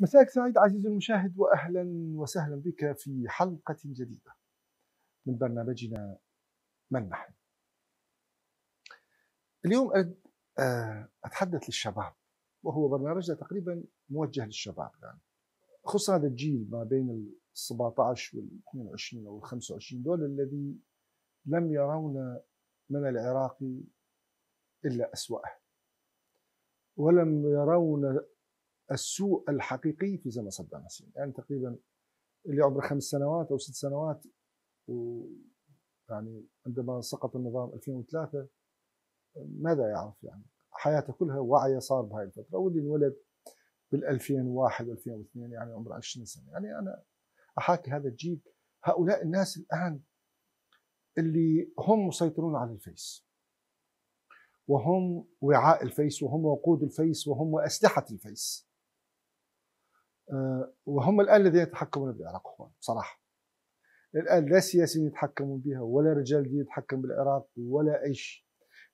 مساءك سعيد عزيزي المشاهد واهلا وسهلا بك في حلقه جديده من برنامجنا من نحن. اليوم آه، اتحدث للشباب وهو برنامجنا تقريبا موجه للشباب يعني خصوصا هذا الجيل ما بين ال 17 وال 22 او ال 25 دول الذي لم يرون من العراقي الا اسوأه ولم يرون السوء الحقيقي في زمن صدام حسين يعني تقريبا اللي عمره خمس سنوات او ست سنوات و يعني عندما سقط النظام 2003 ماذا يعرف يعني حياته كلها وعيه صار بهاي الفتره واللي انولد بال 2001 2002 يعني عمره 20 سنه يعني انا احاكي هذا الجيل هؤلاء الناس الان اللي هم مسيطرون على الفيس وهم وعاء الفيس وهم وقود الفيس وهم اسلحه الفيس آه، وهم الان الذين يتحكمون بالعراق اخوان بصراحه الان لا سياسيين يتحكمون بها ولا رجال دين يتحكم بالعراق ولا اي شيء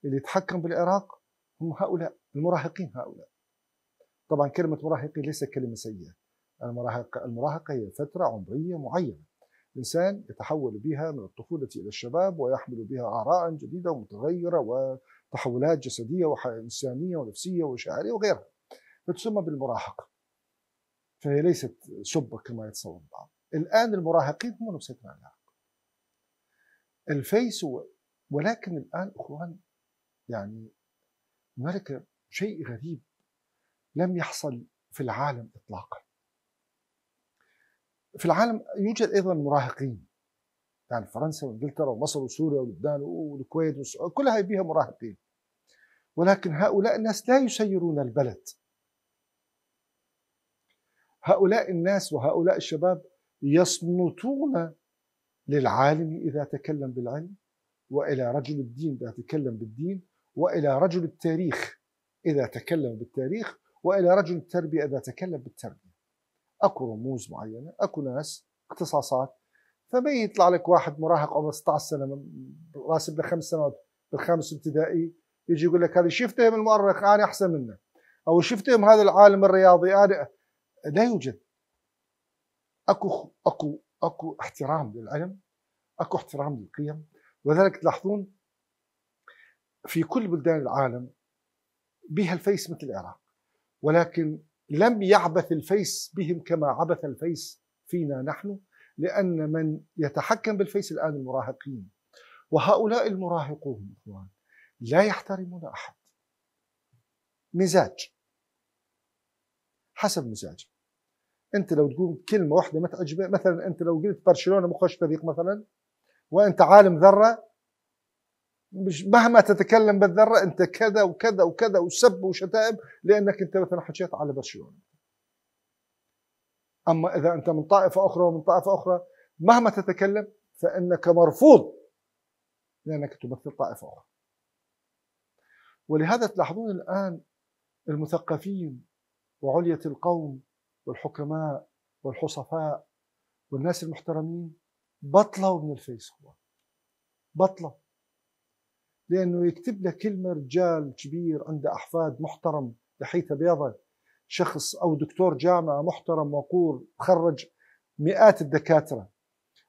اللي يتحكم بالعراق هم هؤلاء المراهقين هؤلاء طبعا كلمه مراهقين ليس كلمه سيئه المراهقه المراهقه هي فتره عمريه معينه الانسان يتحول بها من الطفوله الى الشباب ويحمل بها اراء جديده ومتغيره وتحولات جسديه وانسانيه ونفسيه وشعريه وغيرها فتسمى بالمراهقه فهي ليست شبة كما يتصور البعض الآن المراهقين هم المسيطرين على الفيس و... ولكن الآن أخوان يعني هنالك شيء غريب لم يحصل في العالم إطلاقا في العالم يوجد أيضا مراهقين يعني فرنسا وانجلترا ومصر وسوريا ولبنان والكويت كلها بها مراهقين ولكن هؤلاء الناس لا يسيرون البلد هؤلاء الناس وهؤلاء الشباب يصمتون للعالم إذا تكلم بالعلم وإلى رجل الدين إذا تكلم بالدين وإلى رجل التاريخ إذا تكلم بالتاريخ وإلى رجل التربية إذا تكلم بالتربية أكو رموز معينة أكو ناس اختصاصات فما يطلع لك واحد مراهق عمره 16 سنة راسب له خمس سنوات بالخامس ابتدائي يجي يقول لك هذا شفتهم المؤرخ أنا أحسن منه أو شفتهم هذا العالم الرياضي أنا لا يوجد اكو اكو اكو احترام للعلم اكو احترام للقيم ولذلك تلاحظون في كل بلدان العالم بها الفيس مثل العراق ولكن لم يعبث الفيس بهم كما عبث الفيس فينا نحن لأن من يتحكم بالفيس الآن المراهقين وهؤلاء المراهقون إخوان لا يحترمون أحد مزاج حسب مزاجه انت لو تقول كلمه واحده ما تعجبك مثلا انت لو قلت برشلونه مخش فريق مثلا وانت عالم ذره مش مهما تتكلم بالذره انت كذا وكذا وكذا وسب وشتائم لانك انت مثلا حكيت على برشلونه. اما اذا انت من طائفه اخرى ومن طائفه اخرى مهما تتكلم فانك مرفوض لانك تمثل طائفه اخرى. ولهذا تلاحظون الان المثقفين وعليه القوم والحكماء والحصفاء والناس المحترمين بطلوا من الفيسبوك بطلوا لانه يكتب لك كلمه رجال كبير عنده احفاد محترم لحيته بيضة شخص او دكتور جامعه محترم وقور خرج مئات الدكاتره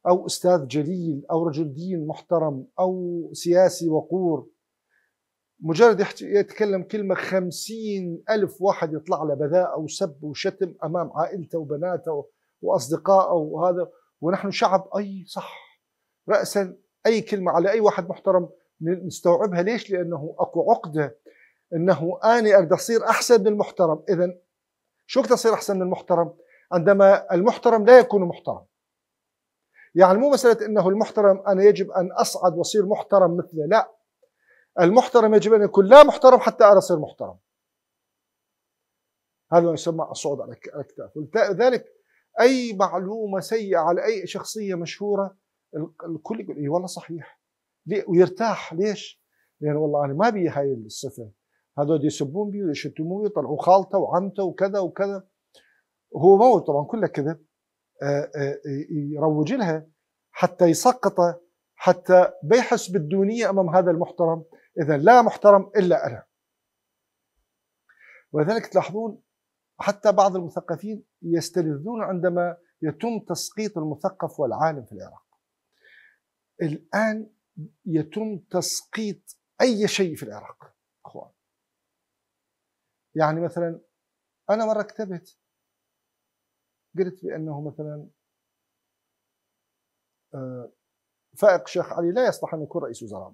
او استاذ جليل او رجل دين محترم او سياسي وقور مجرد يتكلم كلمة خمسين ألف واحد يطلع له بذاء أو سب وشتم أمام عائلته وبناته وأصدقائه وهذا ونحن شعب أي صح رأسا أي كلمة على أي واحد محترم نستوعبها ليش لأنه أكو عقدة أنه أنا أريد أصير أحسن من المحترم إذا شو أقدر أصير أحسن من المحترم عندما المحترم لا يكون محترم يعني مو مسألة أنه المحترم أنا يجب أن أصعد وأصير محترم مثله لا المحترم يجب أن يكون لا محترم حتى أنا أصير محترم هذا ما يسمى الصعود على الأكتاف ولذلك أي معلومة سيئة على أي شخصية مشهورة الكل يقول إي والله صحيح ويرتاح ليش؟ لأن والله أنا ما بي هاي الصفة هذول يسبون بي ويشتمون بي ويطلعوا خالته وعمته وكذا وكذا هو مو طبعا كله كذب آه، آه، يروج لها حتى يسقطه حتى بيحس بالدونية أمام هذا المحترم إذا لا محترم إلا أنا ولذلك تلاحظون حتى بعض المثقفين يستلذون عندما يتم تسقيط المثقف والعالم في العراق الآن يتم تسقيط أي شيء في العراق أخوان يعني مثلا أنا مرة كتبت قلت بأنه مثلا آه، فائق شيخ علي لا يصلح أن يكون رئيس وزراء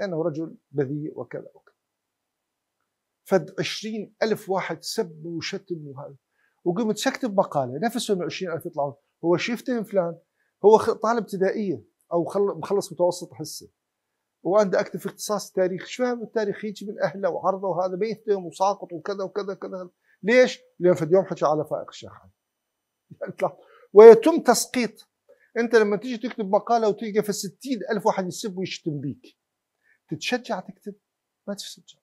لأنه رجل بذيء وكذا وكذا فد عشرين ألف واحد سب وشتم وهذا وقمت سكتب مقالة نفسهم عشرين ألف يطلعون هو شيفته فلان هو طالب ابتدائية أو مخلص متوسط حسه وأنا أكتب في اختصاص التاريخ شو فاهم التاريخ يجي من أهله وعرضه وهذا بيتهم وساقط وكذا وكذا وكذا ليش؟ لأن في اليوم حكى على فائق الشيخ ويتم تسقيط أنت لما تيجي تكتب مقالة وتلقى في 60 ألف واحد يسب ويشتم بيك تتشجع تكتب ما تتشجع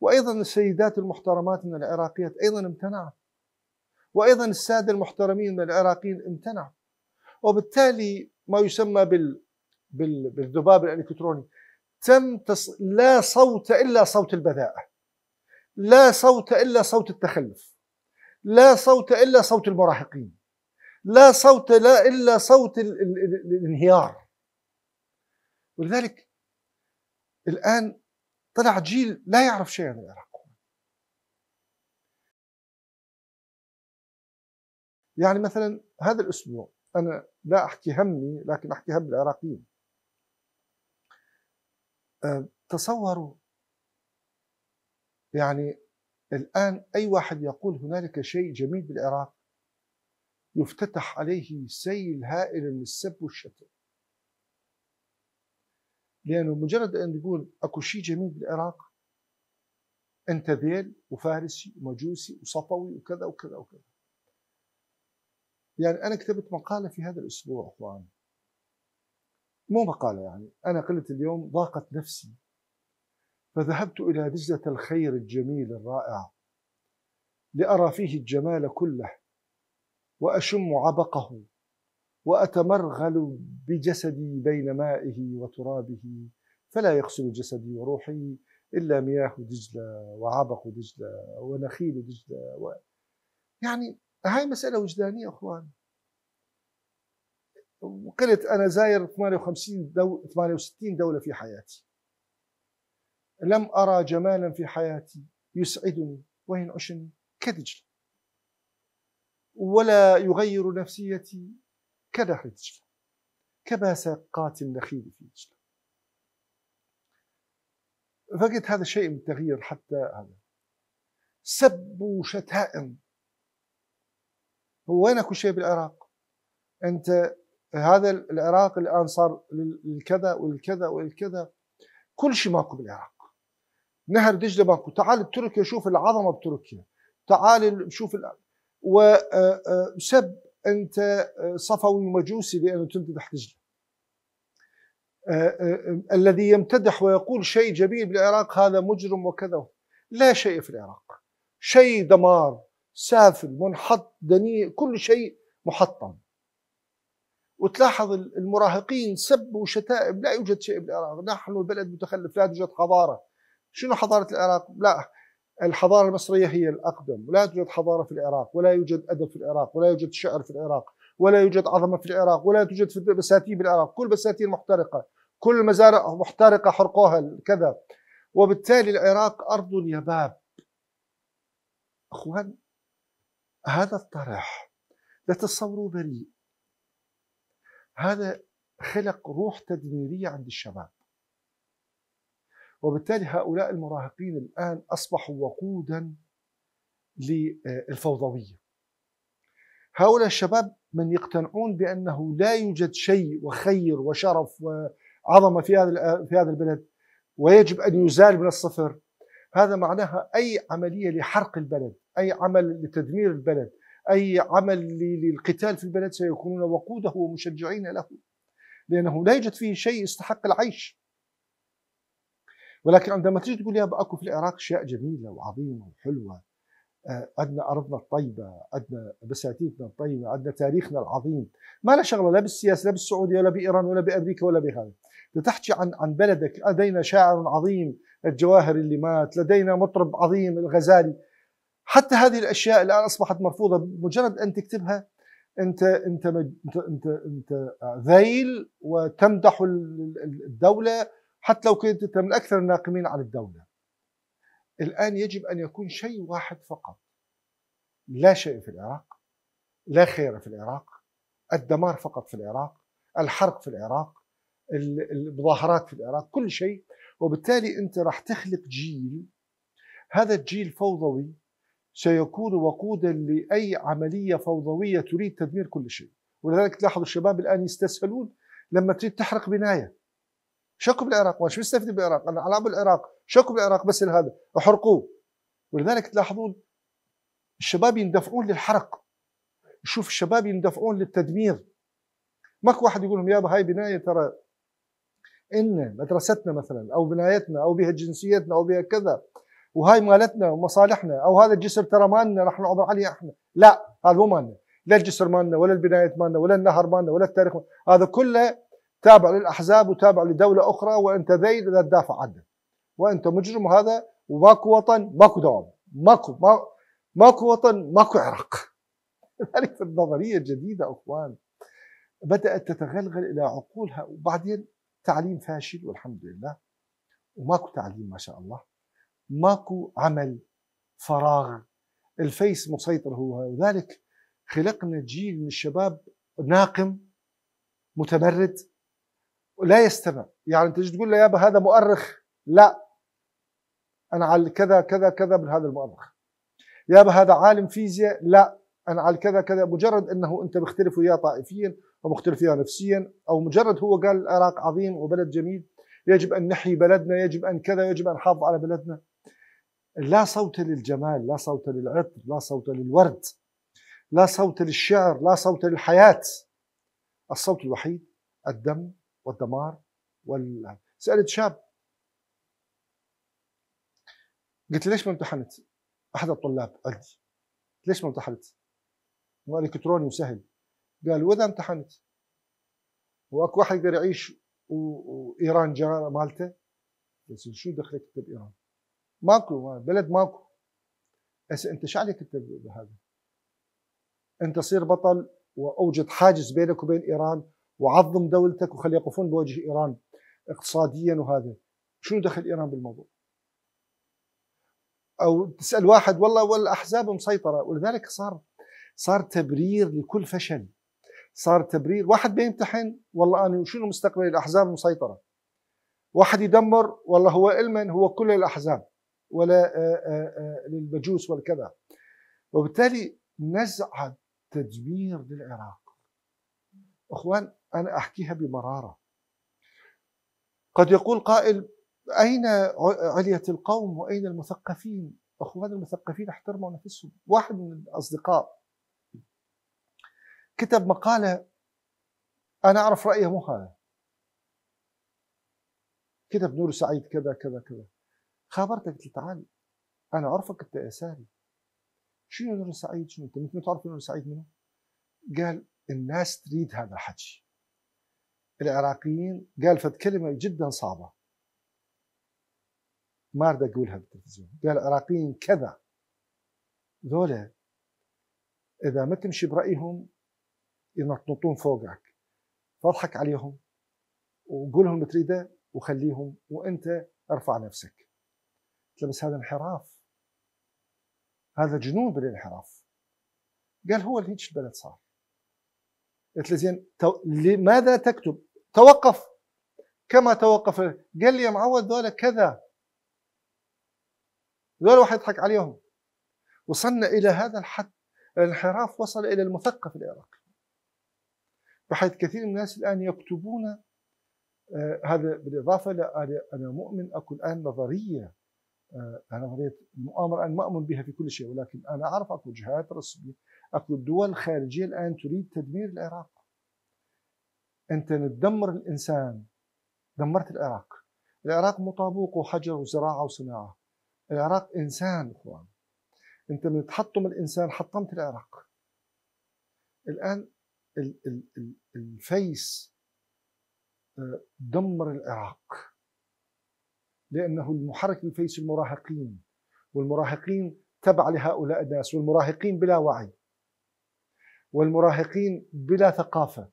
وايضا السيدات المحترمات من العراقيات ايضا امتنعت وايضا الساده المحترمين من العراقيين امتنعوا وبالتالي ما يسمى بال بالذباب الالكتروني تم تص... لا صوت الا صوت البذاءه لا صوت الا صوت التخلف لا صوت الا صوت المراهقين لا صوت لا الا صوت ال... ال... ال... الانهيار ولذلك الآن طلع جيل لا يعرف شيء عن العراق يعني مثلا هذا الأسبوع أنا لا أحكي همي لكن أحكي هم العراقيين آه، تصوروا يعني الآن أي واحد يقول هنالك شيء جميل بالعراق يفتتح عليه سيل هائل من السب والشتم لانه مجرد ان تقول اكو شيء جميل بالعراق انت ذيل وفارسي ومجوسي وصفوي وكذا وكذا وكذا يعني انا كتبت مقاله في هذا الاسبوع اخوان مو مقاله يعني انا قلت اليوم ضاقت نفسي فذهبت الى دجله الخير الجميل الرائع لارى فيه الجمال كله واشم عبقه وأتمرغل بجسدي بين مائه وترابه فلا يغسل جسدي وروحي إلا مياه دجلة وعبق دجلة ونخيل دجلة و... يعني هاي مسألة وجدانية أخوان وقلت أنا زاير 58 دو... 68 دولة في حياتي لم أرى جمالا في حياتي يسعدني وينعشني كدجله ولا يغير نفسيتي كدح دجلة كباساقات النخيل في دجلة فقد هذا شيء من التغيير حتى هذا سب وشتائم هو وين اكو شيء بالعراق؟ انت هذا العراق الان صار للكذا والكذا والكذا كل شيء ماكو بالعراق نهر دجله ماكو تعال بتركيا شوف العظمه بتركيا تعال شوف وسب آه، آه، انت آه، صفوي مجوسي لانك تمتدح تحتجله آه، آه، الذي يمتدح ويقول شيء جميل بالعراق هذا مجرم وكذا لا شيء في العراق شيء دمار سافل منحط دنيء كل شيء محطم وتلاحظ المراهقين سب وشتائم لا يوجد شيء بالعراق نحن بلد متخلف لا توجد حضارة شنو حضارة العراق لا الحضارة المصرية هي الأقدم لا توجد حضارة في العراق ولا يوجد أدب في العراق ولا يوجد شعر في العراق ولا يوجد عظمة في العراق ولا توجد في بساتين بالعراق كل بساتين محترقة كل مزارع محترقة حرقوها كذا وبالتالي العراق أرض يباب أخوان هذا الطرح لا تتصوروا بريء هذا خلق روح تدميرية عند الشباب وبالتالي هؤلاء المراهقين الآن أصبحوا وقودا للفوضوية هؤلاء الشباب من يقتنعون بأنه لا يوجد شيء وخير وشرف وعظمة في هذا في هذا البلد ويجب أن يزال من الصفر هذا معناها أي عملية لحرق البلد أي عمل لتدمير البلد أي عمل للقتال في البلد سيكونون وقوده ومشجعين له لأنه لا يوجد فيه شيء يستحق العيش ولكن عندما تيجي تقول يابا اكو في العراق اشياء جميله وعظيمه وحلوه عندنا آه، ارضنا الطيبه، عندنا بساتيننا الطيبه، عندنا تاريخنا العظيم، ما له شغله لا بالسياسه لا بالسعوديه ولا بايران ولا بامريكا ولا بهذا. تحكي عن عن بلدك، لدينا شاعر عظيم الجواهر اللي مات، لدينا مطرب عظيم الغزالي. حتى هذه الاشياء الان اصبحت مرفوضه، مجرد ان تكتبها انت انت انت انت, انت آه، ذيل وتمدح الدوله حتى لو كنت أنت من أكثر الناقمين على الدولة الآن يجب أن يكون شيء واحد فقط لا شيء في العراق لا خير في العراق الدمار فقط في العراق الحرق في العراق المظاهرات في العراق كل شيء وبالتالي أنت راح تخلق جيل هذا الجيل فوضوي سيكون وقودا لأي عملية فوضوية تريد تدمير كل شيء ولذلك تلاحظ الشباب الآن يستسهلون لما تريد تحرق بناية شكوا بالعراق وش بيستفيدوا بالعراق انا على بالعراق شكوا بالعراق بس لهذا احرقوه ولذلك تلاحظون الشباب يندفعون للحرق شوف الشباب يندفعون للتدمير ماكو واحد يقول لهم يابا هاي بنايه ترى ان مدرستنا مثلا او بنايتنا او بها جنسيتنا او بها كذا وهاي مالتنا ومصالحنا او هذا الجسر ترى مالنا راح نعبر عليه احنا لا هذا مو مالنا لا الجسر مالنا ولا البنايات مالنا ولا النهر مالنا ولا التاريخ مالنا. هذا كله تابع للأحزاب وتابع لدولة أخرى وأنت ذيل لا تدافع عنه وأنت مجرم وهذا وماكو وطن ماكو دوام ماكو ماكو وطن ماكو عراق ذلك النظرية الجديدة أخوان بدأت تتغلغل إلى عقولها وبعدين تعليم فاشل والحمد لله وماكو تعليم ما شاء الله ماكو عمل فراغ الفيس مسيطر هو وذلك خلقنا جيل من الشباب ناقم متمرد لا يستمع يعني انت تقول له يابا هذا مؤرخ لا انا على كذا كذا كذا من هذا المؤرخ يابا هذا عالم فيزياء لا انا على كذا كذا مجرد انه انت مختلف وياه طائفيا ومختلف وياه نفسيا او مجرد هو قال العراق عظيم وبلد جميل يجب ان نحيي بلدنا يجب ان كذا يجب ان نحافظ على بلدنا لا صوت للجمال لا صوت للعطر لا صوت للورد لا صوت للشعر لا صوت للحياه الصوت الوحيد الدم والدمار وال... سالت شاب قلت ليش ما امتحنت؟ احد الطلاب عندي ليش ما امتحنت؟ إلكتروني وسهل قال واذا امتحنت واكو واحد يقدر يعيش وايران جاره مالته بس شو دخلك انت بايران؟ ماكو بلد ماكو هسه انت شو عليك انت بهذا؟ انت صير بطل واوجد حاجز بينك وبين ايران وعظم دولتك وخلي يقفون بوجه إيران اقتصاديا وهذا شنو دخل إيران بالموضوع أو تسأل واحد والله والأحزاب مسيطرة ولذلك صار صار تبرير لكل فشل صار تبرير واحد بيمتحن والله أنا شنو مستقبل الأحزاب مسيطرة واحد يدمر والله هو المن هو كل الأحزاب ولا آه، آه، آه، للمجوس والكذا وبالتالي نزعة تدمير للعراق اخوان أنا أحكيها بمرارة قد يقول قائل أين علية القوم وأين المثقفين أخوان المثقفين احترموا نفسهم واحد من الأصدقاء كتب مقالة أنا أعرف رايه مو هذا كتب نور سعيد كذا كذا كذا خابرته قلت له تعال أنا أعرفك أنت يساري شنو نور سعيد شنو أنت ممكن تعرف نور سعيد منه قال الناس تريد هذا الحكي العراقيين قال فد كلمه جدا صعبه ما اريد اقولها بالتلفزيون قال العراقيين كذا ذولا اذا ما تمشي برايهم ينطنطون فوقك فاضحك عليهم وقولهم لهم تريده وخليهم وانت ارفع نفسك بس هذا انحراف هذا جنون بالانحراف قال هو اللي هيك البلد صار الاتليزيان لماذا تكتب توقف كما توقف قال لي يا معود ذولا كذا ذولا واحد يضحك عليهم وصلنا الى هذا الحد الانحراف وصل الى المثقف العراقي بحيث كثير من الناس الان يكتبون آه هذا بالاضافه الى انا مؤمن اكو الان نظريه آه، انا مريت المؤامره انا ما اؤمن بها في كل شيء ولكن انا اعرف اكو جهات رسميه اكو دول خارجيه الان تريد تدمير العراق انت تدمر الانسان دمرت العراق العراق مطابوق وحجر وزراعه وصناعه العراق انسان اخوان انت من تحطم الانسان حطمت العراق الان الفيس آه، دمر العراق لأنه المحرك الفيس المراهقين والمراهقين تبع لهؤلاء الناس والمراهقين بلا وعي والمراهقين بلا ثقافة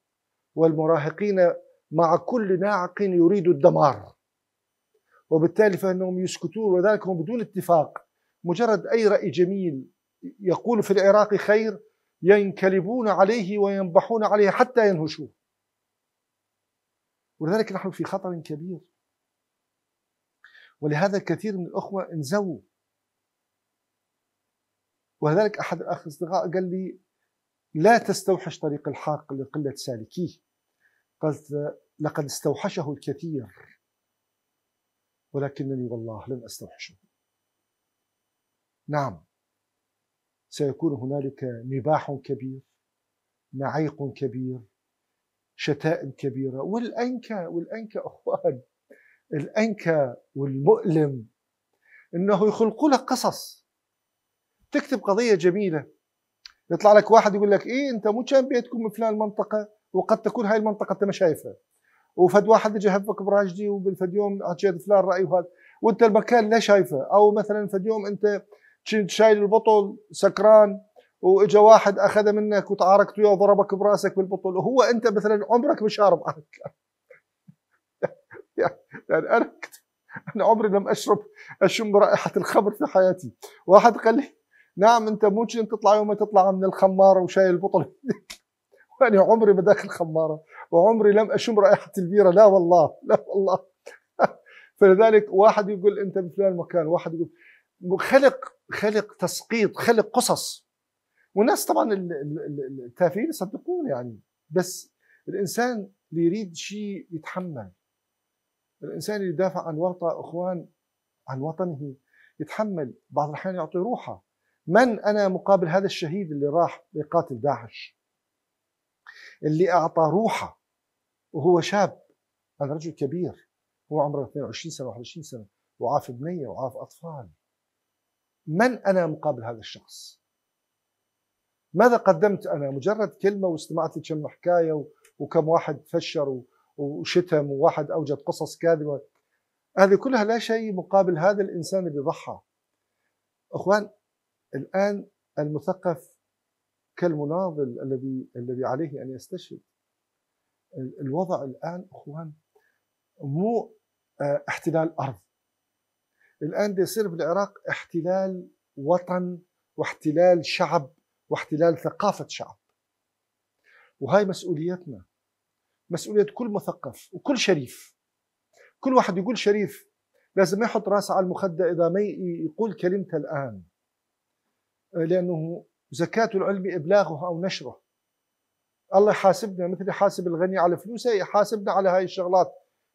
والمراهقين مع كل ناعق يريد الدمار وبالتالي فإنهم يسكتون وذلك هم بدون اتفاق مجرد أي رأي جميل يقول في العراق خير ينكلبون عليه وينبحون عليه حتى ينهشوه ولذلك نحن في خطر كبير ولهذا كثير من الأخوة انزووا ولذلك أحد الأصدقاء قال لي لا تستوحش طريق الحق لقلة سالكيه قلت لقد استوحشه الكثير ولكنني والله لن استوحشه نعم سيكون هنالك نباح كبير نعيق كبير شتائم كبيره والانكى والانكى اخوان الأنكى والمؤلم أنه يخلقوا لك قصص تكتب قضية جميلة يطلع لك واحد يقول لك إيه أنت مو كان بيتكم من فلان المنطقة وقد تكون هاي المنطقة أنت ما شايفها وفد واحد اجى هفك براجدي وفد يوم اجيت فلان راي وهذا وانت المكان لا شايفه او مثلا فد يوم انت شايل البطل سكران واجا واحد اخذه منك وتعاركت وياه وضربك براسك بالبطل وهو انت مثلا عمرك ما شارب يعني انا كنت انا عمري لم اشرب اشم رائحه الخمر في حياتي واحد قال لي نعم انت مو تطلع يوم تطلع من الخماره وشايل بطل يعني عمري ما داخل خماره وعمري لم اشم رائحه البيره لا والله لا والله فلذلك واحد يقول انت بفلان مكان واحد يقول خلق خلق تسقيط خلق قصص والناس طبعا التافهين يصدقون يعني بس الانسان اللي يريد شيء يتحمل الانسان اللي يدافع عن ورطه اخوان عن وطنه يتحمل بعض الاحيان يعطي روحه من انا مقابل هذا الشهيد اللي راح يقاتل داعش اللي اعطى روحه وهو شاب انا رجل كبير هو عمره 22 سنه 21 سنه وعاف بنيه وعاف اطفال من انا مقابل هذا الشخص ماذا قدمت انا مجرد كلمه واستمعت لكم حكايه وكم واحد فشر وشتم وواحد أوجد قصص كاذبة هذه كلها لا شيء مقابل هذا الإنسان اللي ضحى أخوان الآن المثقف كالمناضل الذي الذي عليه أن يستشهد الوضع الآن أخوان مو آه، احتلال أرض الآن ده يصير في العراق احتلال وطن واحتلال شعب واحتلال ثقافة شعب وهي مسؤوليتنا مسؤوليه كل مثقف وكل شريف كل واحد يقول شريف لازم ما يحط راسه على المخده اذا ما يقول كلمته الان آه، لانه زكاه العلم ابلاغه او نشره الله يحاسبنا مثل يحاسب الغني على فلوسه يحاسبنا على هاي الشغلات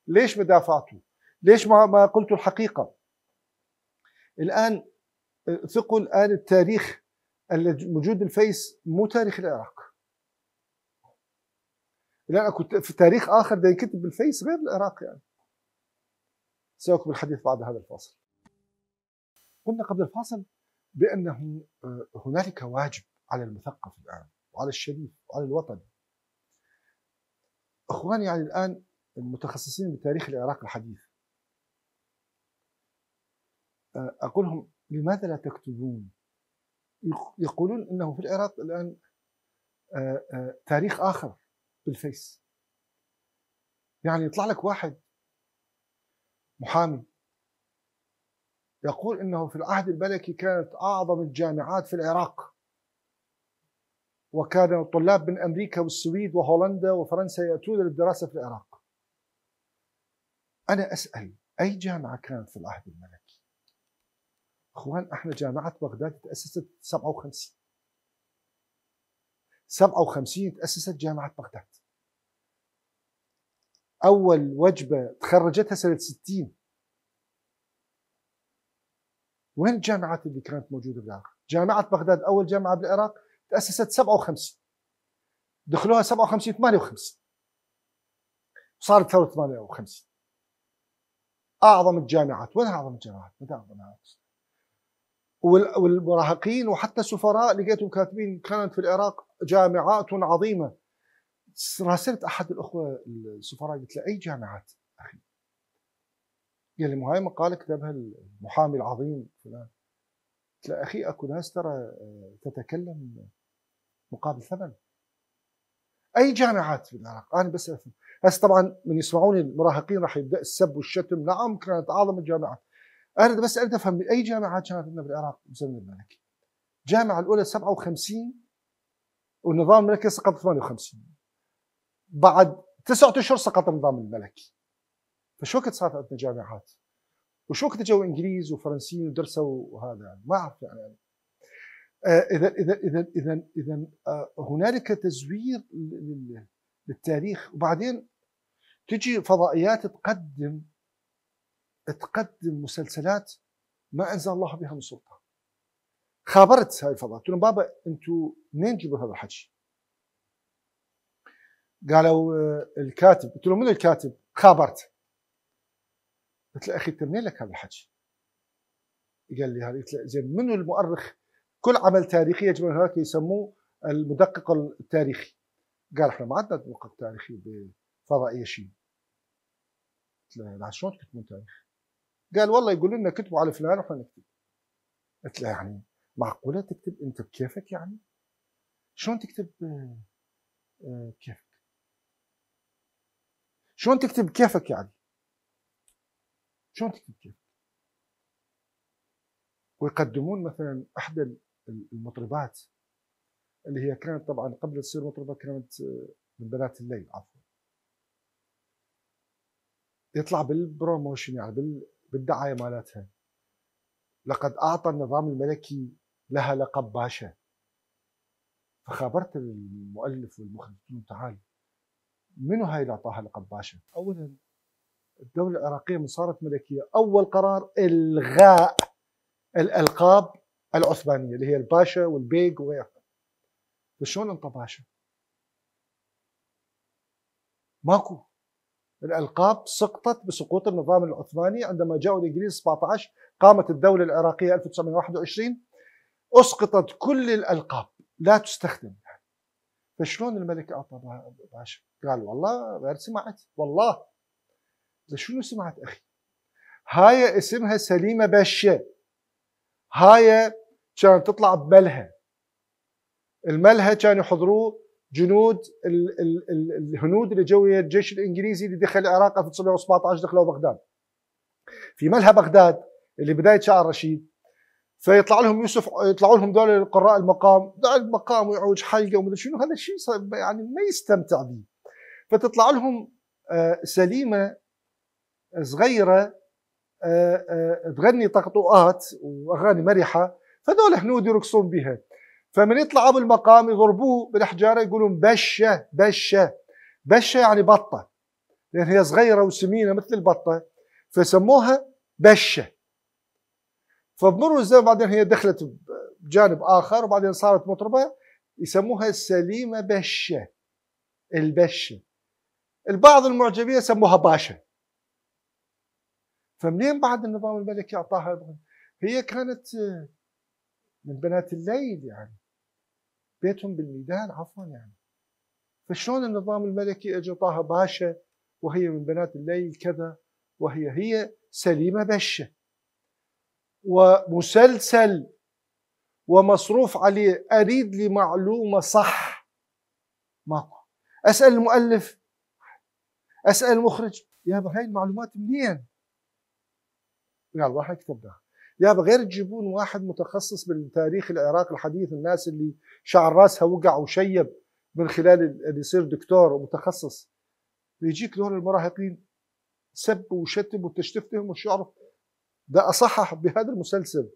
ليش ما دافعتوا ليش ما ما قلتوا الحقيقه الان آه، ثقل الان التاريخ موجود الفيس مو تاريخ العراق لا كنت في تاريخ اخر ده ينكتب بالفيس غير العراق يعني ساكمل الحديث بعد هذا الفاصل قلنا قبل الفاصل بانه آه، هنالك واجب على المثقف الان وعلى الشريف وعلى الوطن اخواني يعني الان المتخصصين بتاريخ العراق الحديث آه، اقولهم لماذا لا تكتبون يقولون انه في العراق الان آه، تاريخ اخر بالفيس يعني يطلع لك واحد محامي يقول انه في العهد الملكي كانت اعظم الجامعات في العراق وكان الطلاب من امريكا والسويد وهولندا وفرنسا ياتون للدراسه في العراق. انا اسال اي جامعه كانت في العهد الملكي؟ اخوان احنا جامعه بغداد تاسست 57 57 تأسست جامعة بغداد أول وجبة تخرجتها سنة 60 وين الجامعات اللي كانت موجودة بالعراق؟ جامعة بغداد أول جامعة بالعراق تأسست 57 دخلوها 57 58 صارت ثورة 58 أعظم الجامعات وين أعظم الجامعات؟ متى أعظم الجامعات؟ والمراهقين وحتى السفراء لقيتهم كاتبين كانت في العراق جامعات عظيمه راسلت احد الاخوه السفراء قلت له اي جامعات اخي؟ قال لي هاي مقاله كتبها المحامي العظيم فلان قلت له اخي اكو ناس ترى آه، تتكلم مقابل ثمن اي جامعات في العراق انا بس افهم هسه طبعا من يسمعوني المراهقين راح يبدا السب والشتم نعم كانت اعظم الجامعات انا بس اريد افهم اي جامعات كانت عندنا بالعراق بزمن الملكي؟ الجامعه الاولى 57 والنظام الملكي سقط 58 بعد تسعة اشهر سقط النظام الملكي فشو وقت صارت عندنا جامعات؟ وشو وقت اجوا انجليز وفرنسيين ودرسوا وهذا يعني ما اعرف يعني آه، اذا اذا اذا اذا اذا آه، هنالك تزوير للتاريخ وبعدين تجي فضائيات تقدم تقدم مسلسلات ما انزل الله بها من سلطه خابرت هاي الفضاء قلت لهم بابا انتم منين تجيبوا هذا الحكي؟ قالوا آه، الكاتب قلت له من الكاتب؟ خابرت قلت له اخي انت منين لك هذا الحكي؟ قال لي هذا قلت له زين منو المؤرخ؟ كل عمل تاريخي يجب ان هناك يسموه المدقق التاريخي قال احنا ما عندنا مدقق تاريخي بفضائيه شيء قلت له شلون تكتبون تاريخ؟ قال والله يقول لنا كتبوا على فلان واحنا نكتب قلت له يعني معقوله تكتب انت بكيفك يعني شلون تكتب بكيفك آه، آه، شلون تكتب بكيفك يعني شلون تكتب بكيفك ويقدمون مثلا احدى المطربات اللي هي كانت طبعا قبل تصير مطربه كانت آه، من بنات الليل عفوا يطلع بالبروموشن يعني بال بالدعايه مالتها لقد اعطى النظام الملكي لها لقب باشا فخابرت المؤلف والمخرج تعال منو هاي اللي اعطاها لقب باشا؟ اولا الدوله العراقيه من صارت ملكيه اول قرار الغاء الالقاب العثمانيه اللي هي الباشا والبيج وغيرها فشلون أنت باشا؟ ماكو الألقاب سقطت بسقوط النظام العثماني عندما جاءوا الإنجليز 17 قامت الدولة العراقية 1921 أسقطت كل الألقاب لا تستخدم فشلون الملك أعطى باشا قال والله غير سمعت والله شنو سمعت أخي هاي اسمها سليمة بشة هاي كانت تطلع بملهى الملهى كانوا يحضروه جنود الهنود اللي جو الجيش الانجليزي اللي دخل العراق 1917 دخلوا بغداد. في ملهى بغداد اللي بدايه شعر رشيد فيطلع لهم يوسف يطلعوا لهم دول القراء المقام دع المقام ويعوج حلقه ومدري شنو هذا الشيء يعني ما يستمتع به فتطلع لهم آه، سليمه صغيره آه، آه، تغني طقطقات واغاني مرحه فذول هنود يرقصون بها فمن يطلع ابو المقام يضربوه بالحجاره يقولون بشه بشه بشه يعني بطه لان هي صغيره وسمينه مثل البطه فسموها بشه فبمرور الزمن بعدين هي دخلت بجانب اخر وبعدين صارت مطربه يسموها سليمه بشه البشه البعض المعجبيه سموها باشا فمنين بعد النظام الملكي اعطاها هي كانت من بنات الليل يعني بيتهم بالميدان عفوا يعني فشلون النظام الملكي اجى طه باشا وهي من بنات الليل كذا وهي هي سليمه بشه ومسلسل ومصروف عليه اريد لي معلومه صح ماكو اسال المؤلف اسال المخرج يا هاي المعلومات منين؟ يلا احنا ده. يابا غير تجيبون واحد متخصص بالتاريخ العراق الحديث الناس اللي شعر راسها وقع وشيب من خلال اللي يصير دكتور ومتخصص ويجيك دول المراهقين سب وشتم وتشتفتهم وش يعرف ده اصحح بهذا المسلسل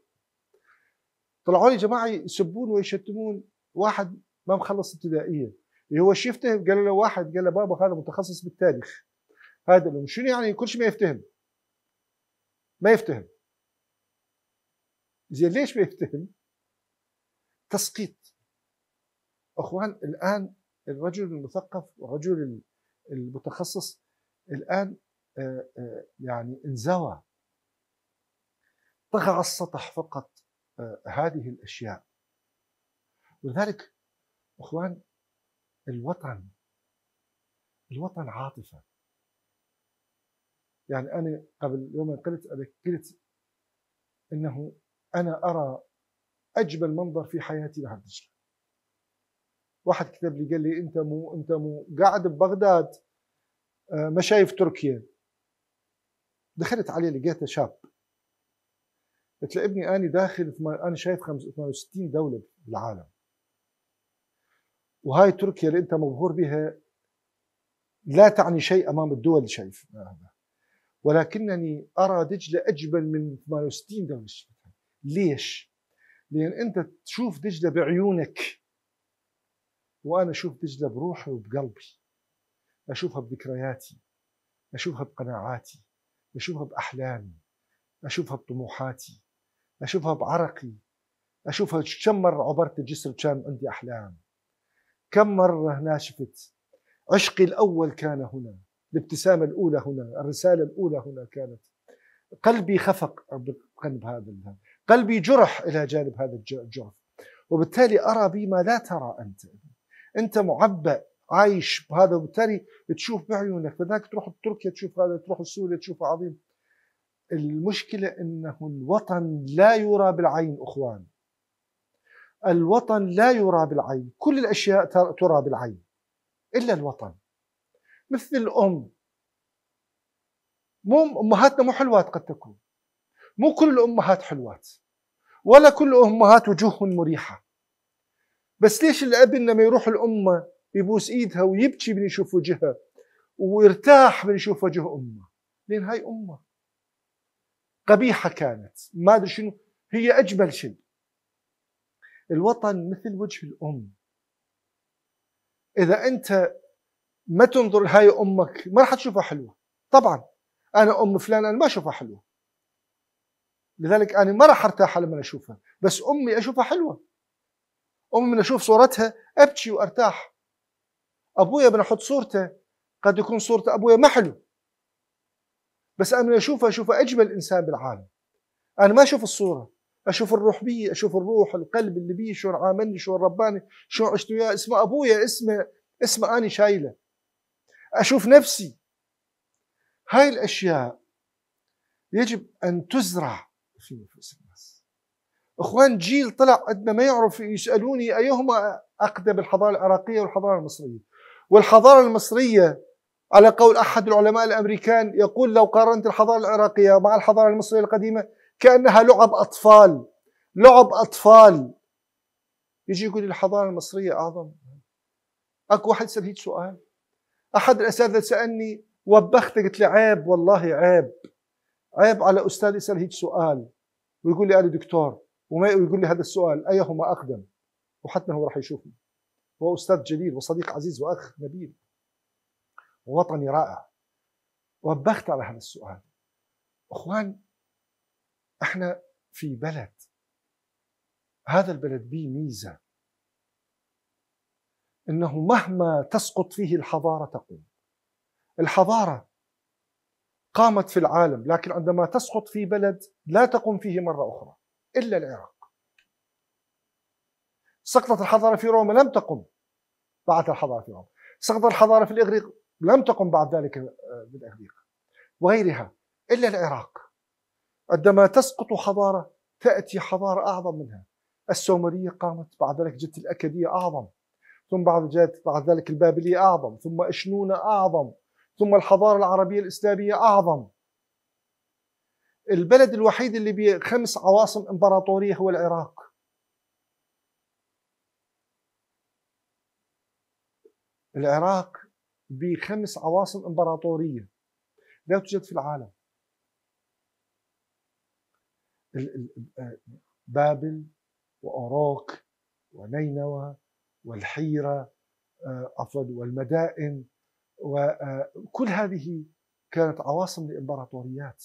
طلعوا لي جماعه يسبون ويشتمون واحد ما مخلص ابتدائيه اللي هو شفته قال له واحد قال له بابا هذا متخصص بالتاريخ هذا شنو يعني كل شيء ما يفتهم ما يفتهم زين ليش ما تسقيط اخوان الان الرجل المثقف والرجل المتخصص الان آه، آه، يعني انزوى طغى على السطح فقط آه، هذه الاشياء ولذلك اخوان الوطن الوطن عاطفه يعني انا قبل يومين قلت قلت انه أنا أرى أجمل منظر في حياتي نهر دجلة واحد كتب لي قال لي أنت مو أنت مو قاعد ببغداد آه، ما شايف تركيا دخلت عليه لقيته شاب قلت له ابني أنا داخل أنا شايف 68 دولة بالعالم وهاي تركيا اللي أنت مبهور بها لا تعني شيء أمام الدول اللي شايفها ولكنني أرى دجلة أجمل من 68 دولة ليش؟ لأن أنت تشوف دجلة بعيونك وأنا أشوف دجلة بروحي وبقلبي أشوفها بذكرياتي أشوفها بقناعاتي أشوفها بأحلامي أشوفها بطموحاتي أشوفها بعرقي أشوفها كم مرة عبرت الجسر كان عندي أحلام كم مرة هنا شفت عشقي الأول كان هنا الابتسامة الأولى هنا الرسالة الأولى هنا كانت قلبي خفق بقلب هذا الهدف قلبي جرح إلى جانب هذا الجرح وبالتالي أرى بي ما لا ترى أنت أنت معبأ عايش بهذا وبالتالي تشوف بعيونك فذاك تروح تركيا تشوف هذا تروح سوريا تشوفه عظيم المشكلة أنه الوطن لا يرى بالعين أخوان الوطن لا يرى بالعين كل الأشياء ترى بالعين إلا الوطن مثل الأم مو أمهاتنا مو حلوات قد تكون مو كل الأمهات حلوات ولا كل أمهات وجوههم مريحة بس ليش الأب لما يروح الأمة يبوس إيدها ويبكي من يشوف وجهها ويرتاح من يشوف وجه أمه لأن هاي أمه قبيحة كانت ما أدري شنو هي أجمل شيء الوطن مثل وجه الأم إذا أنت ما تنظر هاي أمك ما راح تشوفها حلوة طبعا أنا أم فلان أنا ما أشوفها حلوة لذلك انا ما راح ارتاح لما اشوفها بس امي اشوفها حلوه امي من اشوف صورتها ابكي وارتاح ابويا من احط صورته قد يكون صورة ابويا ما حلو بس انا من اشوفه اشوفه اجمل انسان بالعالم انا ما اشوف الصوره اشوف الروح بي اشوف الروح القلب اللي بيه شلون عاملني شلون رباني شلون عشت وياه اسمه ابويا اسمه اسمه اني شايله اشوف نفسي هاي الاشياء يجب ان تزرع في نفوس الناس اخوان جيل طلع قد ما يعرف يسالوني ايهما اقدم الحضاره العراقيه والحضاره المصريه والحضاره المصريه على قول احد العلماء الامريكان يقول لو قارنت الحضاره العراقيه مع الحضاره المصريه القديمه كانها لعب اطفال لعب اطفال يجي يقول الحضاره المصريه اعظم اكو واحد سال سؤال احد الاساتذه سالني وبختك قلت له عيب والله عيب عيب على استاذ يسال هيك سؤال ويقول لي انا دكتور وما ويقول لي هذا السؤال ايهما اقدم وحتما هو راح يشوفني هو استاذ جليل وصديق عزيز واخ نبيل ووطني رائع وبخت على هذا السؤال اخوان احنا في بلد هذا البلد به ميزه انه مهما تسقط فيه الحضاره تقوم الحضاره قامت في العالم لكن عندما تسقط في بلد لا تقوم فيه مرة أخرى إلا العراق سقطت الحضارة في روما لم تقم بعد الحضارة في روما سقطت الحضارة في الإغريق لم تقم بعد ذلك بالإغريق آه، وغيرها إلا العراق عندما تسقط حضارة تأتي حضارة أعظم منها السومرية قامت بعد ذلك جت الأكدية أعظم ثم بعد جاءت بعد ذلك البابلية أعظم ثم أشنونة أعظم ثم الحضارة العربية الإسلامية أعظم البلد الوحيد اللي بخمس عواصم إمبراطورية هو العراق العراق بخمس عواصم إمبراطورية لا توجد في العالم بابل وأوروك ونينوى والحيرة آه، عفوا والمدائن وكل هذه كانت عواصم لإمبراطوريات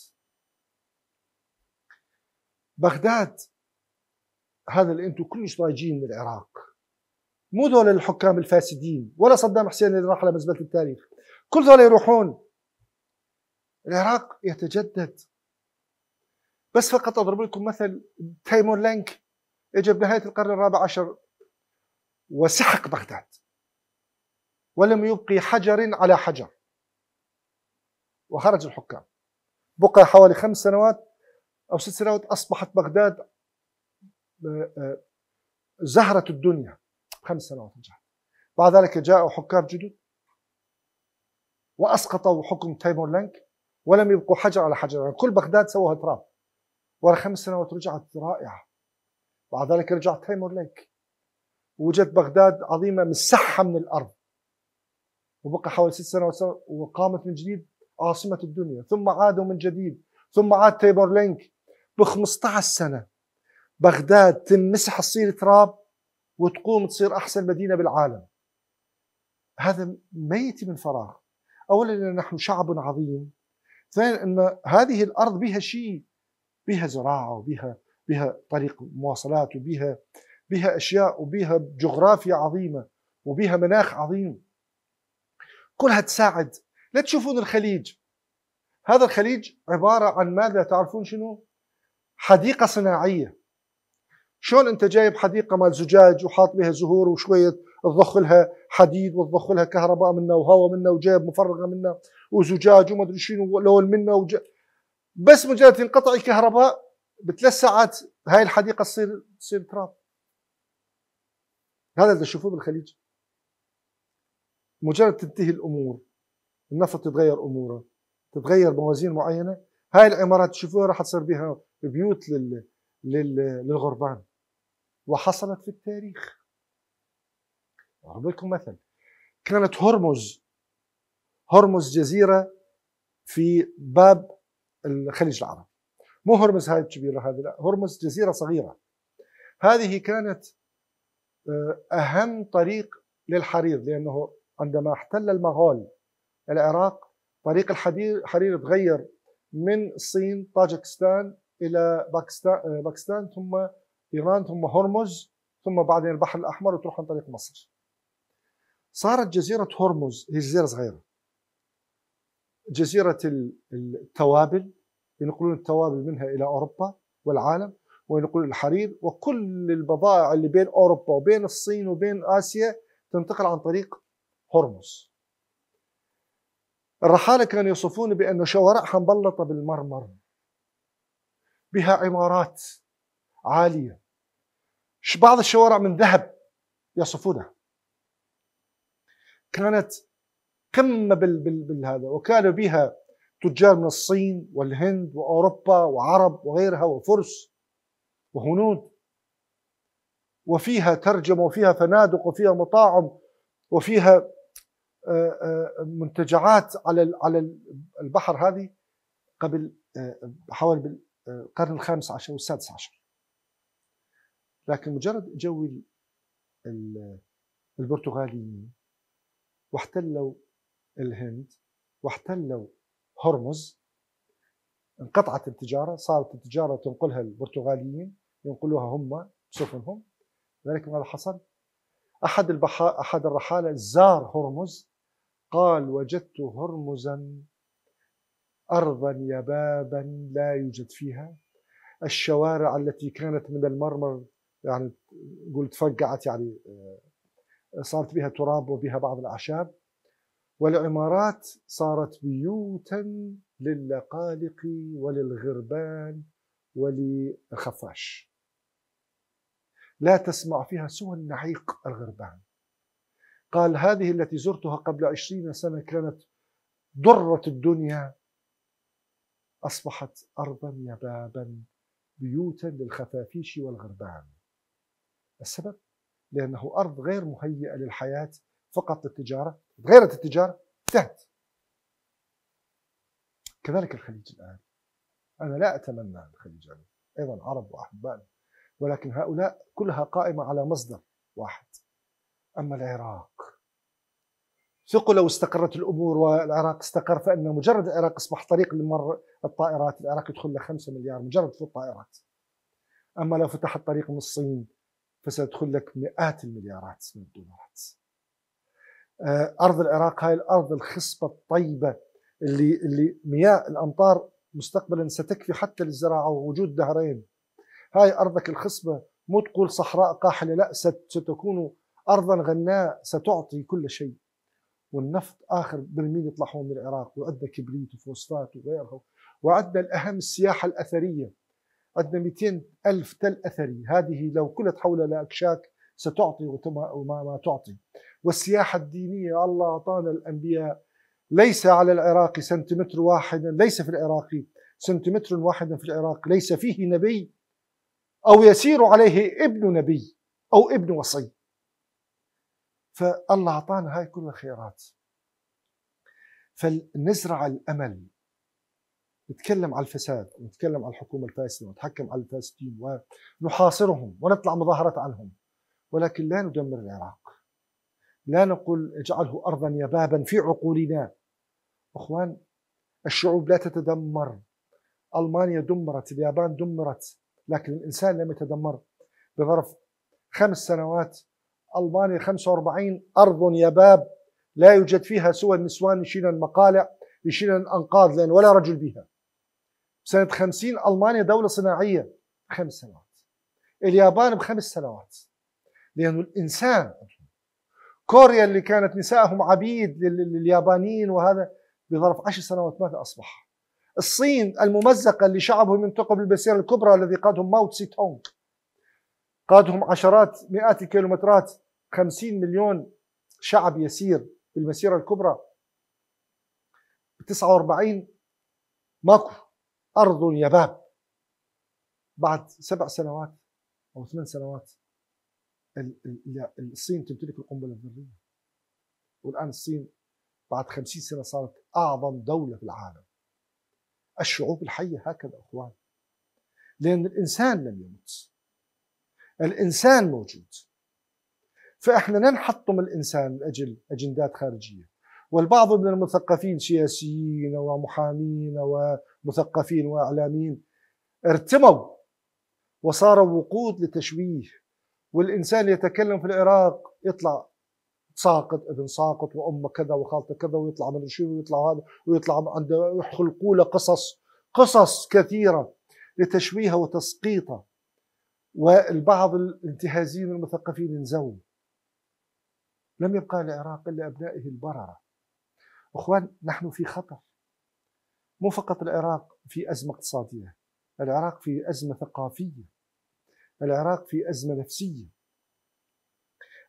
بغداد هذا اللي انتم كلش رايجين من العراق مو ذول الحكام الفاسدين ولا صدام حسين اللي راح على مزبله التاريخ كل ذول يروحون العراق يتجدد بس فقط اضرب لكم مثل تيمور لانك اجى بنهايه القرن الرابع عشر وسحق بغداد ولم يبقي حجر على حجر وخرج الحكام بقى حوالي خمس سنوات أو ست سنوات أصبحت بغداد آه، آه، زهرة الدنيا خمس سنوات نجحت بعد ذلك جاءوا حكام جدد وأسقطوا حكم تيمور لانك ولم يبقوا حجر على حجر يعني كل بغداد سووها تراب ورا خمس سنوات رجعت رائعة بعد ذلك رجع تيمور لانك وجدت بغداد عظيمة مسحة من الأرض وبقى حوالي ست سنوات وقامت من جديد عاصمة الدنيا ثم عادوا من جديد ثم عاد تيبر لينك ب 15 سنة بغداد تنمسح تصير تراب وتقوم تصير أحسن مدينة بالعالم هذا ما يأتي من فراغ أولا أن نحن شعب عظيم ثانيا أن هذه الأرض بها شيء بها زراعة وبها بها طريق مواصلات وبها بها أشياء وبها جغرافيا عظيمة وبها مناخ عظيم كلها تساعد لا تشوفون الخليج هذا الخليج عبارة عن ماذا تعرفون شنو حديقة صناعية شلون انت جايب حديقة مال زجاج وحاط بها زهور وشوية تضخ لها حديد وتضخ لها كهرباء منا وهواء منا وجايب مفرغة منا وزجاج وما ادري شنو لون منا وج... بس مجرد تنقطع الكهرباء بثلاث ساعات هاي الحديقة تصير تصير تراب هذا اللي تشوفوه بالخليج مجرد تنتهي الامور النفط تتغير اموره تتغير موازين معينه هاي العمارات تشوفوها راح تصير بها بيوت لل... لل... للغربان وحصلت في التاريخ اضرب لكم مثل كانت هرمز هرمز جزيره في باب الخليج العربي مو هرمز هاي الكبيره هذه لا هرمز جزيره صغيره هذه كانت آه، اهم طريق للحرير لانه عندما احتل المغول العراق طريق الحرير تغير من الصين طاجكستان الى باكستان, آه، باكستان ثم ايران ثم هرمز ثم بعدين البحر الاحمر وتروح عن طريق مصر صارت جزيره هرمز هي جزيره صغيره جزيره التوابل ينقلون التوابل منها الى اوروبا والعالم وينقلون الحرير وكل البضائع اللي بين اوروبا وبين الصين وبين اسيا تنتقل عن طريق هرمز الرحالة كانوا يصفون بأن شوارعها مبلطة بالمرمر بها عمارات عالية بعض الشوارع من ذهب يصفونها كانت قمة بالهذا وكان بها تجار من الصين والهند وأوروبا وعرب وغيرها وفرس وهنود وفيها ترجمة وفيها فنادق وفيها مطاعم وفيها منتجعات على على البحر هذه قبل آه، حوالي بالقرن آه، الخامس عشر والسادس عشر لكن مجرد جو البرتغاليين واحتلوا الهند واحتلوا هرمز انقطعت التجارة صارت التجارة تنقلها البرتغاليين ينقلوها هم بسفنهم ذلك ماذا حصل؟ أحد البحار أحد الرحالة زار هرمز قال وجدت هرمزا أرضا يبابا لا يوجد فيها الشوارع التي كانت من المرمر يعني قلت فقعت يعني آه، صارت بها تراب وبها بعض الأعشاب والعمارات صارت بيوتا للقالق وللغربان وللخفاش لا تسمع فيها سوى النعيق الغربان قال هذه التي زرتها قبل عشرين سنة كانت ضرة الدنيا أصبحت أرضا يبابا بيوتا للخفافيش والغربان السبب لأنه أرض غير مهيئة للحياة فقط للتجارة غيرت التجارة انتهت كذلك الخليج الآن أنا لا أتمنى الخليج أيضا عرب وأحبان ولكن هؤلاء كلها قائمة على مصدر واحد أما العراق ثقوا لو استقرت الأمور والعراق استقر فإن مجرد العراق أصبح طريق لمر الطائرات العراق يدخل له 5 مليار مجرد في الطائرات أما لو فتح الطريق من الصين فسيدخل لك مئات المليارات من الدولارات آه، أرض العراق هاي الأرض الخصبة الطيبة اللي, اللي مياه الأمطار مستقبلا ستكفي حتى للزراعة ووجود دهرين هاي أرضك الخصبة مو تقول صحراء قاحلة لا ستكون أرضا غناء ستعطي كل شيء والنفط آخر برميل يطلع من العراق وعندنا كبريت وفوسفات وغيرها وعندنا الأهم السياحة الأثرية عندنا 200 ألف تل أثري هذه لو كلت حول لأكشاك ستعطي وما ما تعطي والسياحة الدينية الله أعطانا الأنبياء ليس على العراقي سنتيمتر واحدا ليس في العراقي سنتيمتر واحدا في العراق ليس فيه نبي أو يسير عليه ابن نبي أو ابن وصي فالله أعطانا هاي كل الخيارات فلنزرع الأمل نتكلم على الفساد ونتكلم على الحكومة الفاسدة ونتحكم على الفاسدين ونحاصرهم ونطلع مظاهرات عنهم ولكن لا ندمر العراق لا نقول اجعله أرضا يبابا في عقولنا أخوان الشعوب لا تتدمر ألمانيا دمرت اليابان دمرت لكن الإنسان لم يتدمر بظرف خمس سنوات ألمانيا 45 أرض يباب لا يوجد فيها سوى النسوان يشيلن المقالع يشيلن الأنقاض لأن ولا رجل بها سنة 50 ألمانيا دولة صناعية خمس سنوات اليابان بخمس سنوات لأنه الإنسان كوريا اللي كانت نسائهم عبيد لليابانيين وهذا بظرف عشر سنوات ماذا أصبح الصين الممزقة اللي شعبهم ينتقل بالمسيرة الكبرى الذي قادهم ماو تسي تونغ قادهم عشرات مئات الكيلومترات 50 مليون شعب يسير في المسيرة الكبرى 49 ماكو أرض يباب بعد سبع سنوات أو ثمان سنوات الصين تمتلك القنبلة الذرية والآن الصين بعد خمسين سنة صارت أعظم دولة في العالم الشعوب الحية هكذا أخوان لأن الإنسان لم يمت الإنسان موجود فاحنا لا نحطم الانسان من اجل اجندات خارجيه والبعض من المثقفين سياسيين ومحامين ومثقفين واعلاميين ارتموا وصاروا وقود لتشويه والانسان يتكلم في العراق يطلع ساقط ابن ساقط وامه كذا وخالته كذا ويطلع من الشيء ويطلع هذا ويطلع عنده يخلقوا له قصص قصص كثيره لتشويهها وتسقيطها والبعض الانتهازيين المثقفين انزووا لم يبقى العراق إلا أبنائه البررة أخوان نحن في خطر مو فقط العراق في أزمة اقتصادية العراق في أزمة ثقافية العراق في أزمة نفسية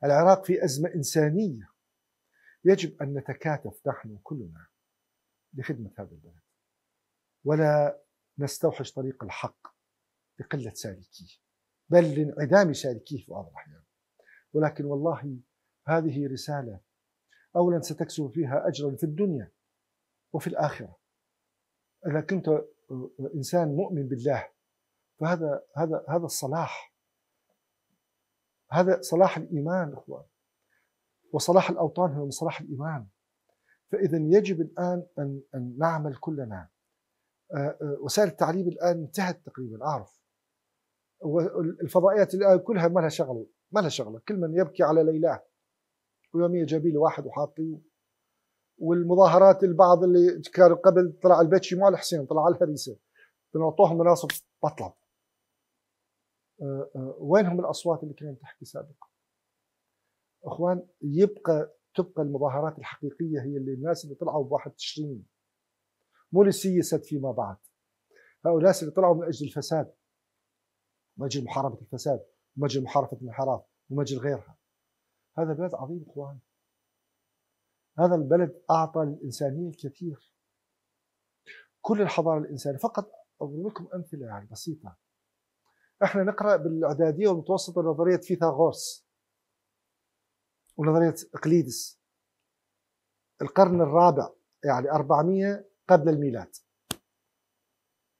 العراق في أزمة إنسانية يجب أن نتكاتف نحن كلنا لخدمة هذا البلد ولا نستوحش طريق الحق لقلة سالكيه بل لانعدام سالكيه في بعض الأحيان ولكن والله هذه رسالة أولا ستكسب فيها أجرا في الدنيا وفي الآخرة إذا كنت إنسان مؤمن بالله فهذا هذا هذا الصلاح هذا صلاح الإيمان إخوان وصلاح الأوطان هو من صلاح الإيمان فإذا يجب الآن أن, أن نعمل كلنا آه، آه، وسائل التعليم الآن انتهت تقريبا أعرف الفضائيات الآن كلها ما لها شغل ما لها شغلة كل من يبكي على ليلاه ويوميه جايبين لي واحد وحاطيه والمظاهرات البعض اللي كانوا قبل طلع البتشي مو على الحسين طلع على الهريسه بنعطوهم مناصب بطلب أه أه وينهم الاصوات اللي كانت تحكي سابقا؟ اخوان يبقى تبقى المظاهرات الحقيقيه هي اللي الناس اللي طلعوا ب 1 تشرين مو للسياسه فيما بعد هؤلاء الناس اللي طلعوا من اجل الفساد من اجل محاربه الفساد من اجل محاربه الانحراف ومن اجل غيرها هذا بلد عظيم إخوان هذا البلد أعطى للإنسانية الكثير كل الحضارة الإنسانية فقط أضرب لكم أمثلة يعني بسيطة احنا نقرأ بالإعدادية والمتوسطة نظرية فيثاغورس ونظرية إقليدس القرن الرابع يعني 400 قبل الميلاد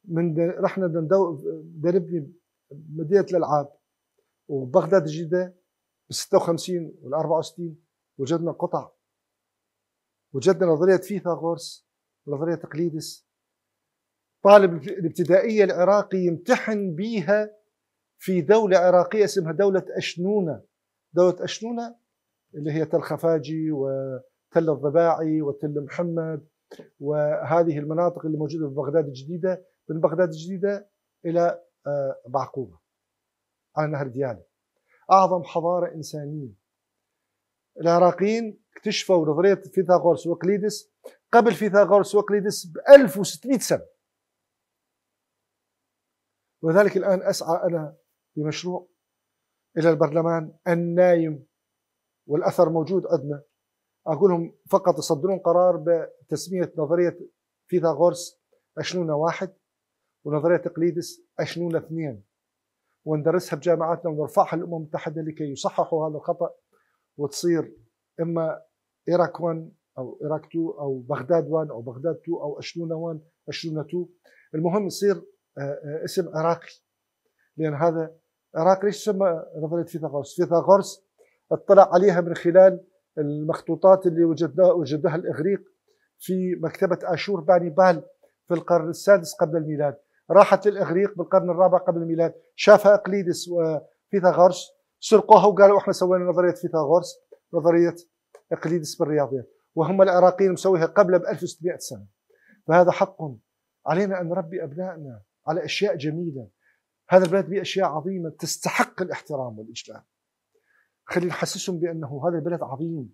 من رحنا نبني مدينة الألعاب وبغداد الجديدة بال 56 وال 64 وجدنا قطع وجدنا نظريه فيثاغورس ونظريه تقليدس طالب الابتدائيه العراقي يمتحن بها في دوله عراقيه اسمها دوله اشنونه دوله اشنونه اللي هي تل خفاجي وتل الضباعي وتل محمد وهذه المناطق اللي موجوده في بغداد الجديده من بغداد الجديده الى آه، بعقوبه على نهر ديالى أعظم حضارة إنسانية العراقيين اكتشفوا نظرية فيثاغورس وقليدس قبل فيثاغورس وقليدس ب 1600 سنة ولذلك الآن أسعى أنا بمشروع إلى البرلمان النايم والأثر موجود عندنا أقول لهم فقط يصدرون قرار بتسمية نظرية فيثاغورس اشنونا واحد ونظرية تقليدس اشنونا اثنين وندرسها بجامعاتنا ونرفعها للامم المتحده لكي يصححوا هذا الخطا وتصير اما ايراك 1 او ايراك 2 او بغداد 1 او بغداد 2 او اشلونا 1 اشلونا 2 المهم يصير آه، آه، اسم عراقي لان هذا عراق ليش سمى نظريه فيثاغورس؟ فيثاغورس اطلع عليها من خلال المخطوطات اللي وجدناها وجدها الاغريق في مكتبه اشور بال في القرن السادس قبل الميلاد راحت للاغريق بالقرن الرابع قبل الميلاد شافها اقليدس وفيثاغورس سرقوها وقالوا احنا سوينا نظريه فيثاغورس نظريه اقليدس بالرياضيات وهم العراقيين مسويها قبل ب 1600 سنه فهذا حق علينا ان نربي ابنائنا على اشياء جميله هذا البلد به اشياء عظيمه تستحق الاحترام والاجلال خلينا نحسسهم بانه هذا البلد عظيم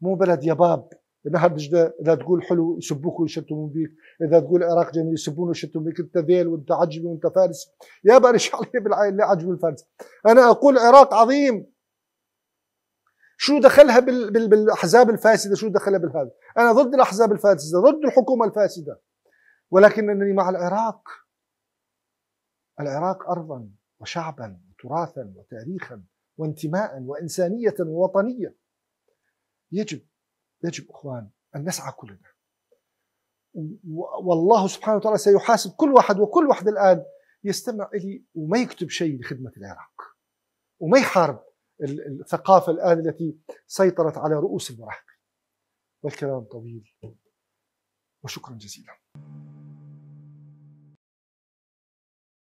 مو بلد يباب نهر دجله اذا تقول حلو يسبوك ويشتمون بيك، اذا تقول عراق جميل يسبون ويشتمون بيك، انت ذيل وانت عجمي وانت فارس، يا بارش عليه بالعين لا عجمي الفارس، انا اقول عراق عظيم شو دخلها بال... بال... بالاحزاب الفاسده، شو دخلها بالهذا؟ انا ضد الاحزاب الفاسده، ضد الحكومه الفاسده ولكنني مع العراق العراق ارضا وشعبا وتراثا وتاريخا وانتماء وانسانيه ووطنيه يجب يجب إخوان أن نسعى كلنا والله سبحانه وتعالى سيحاسب كل واحد وكل واحد الآن يستمع إلي وما يكتب شيء لخدمة العراق وما يحارب الثقافة الآن التي سيطرت على رؤوس المراهقين والكلام طويل وشكرا جزيلا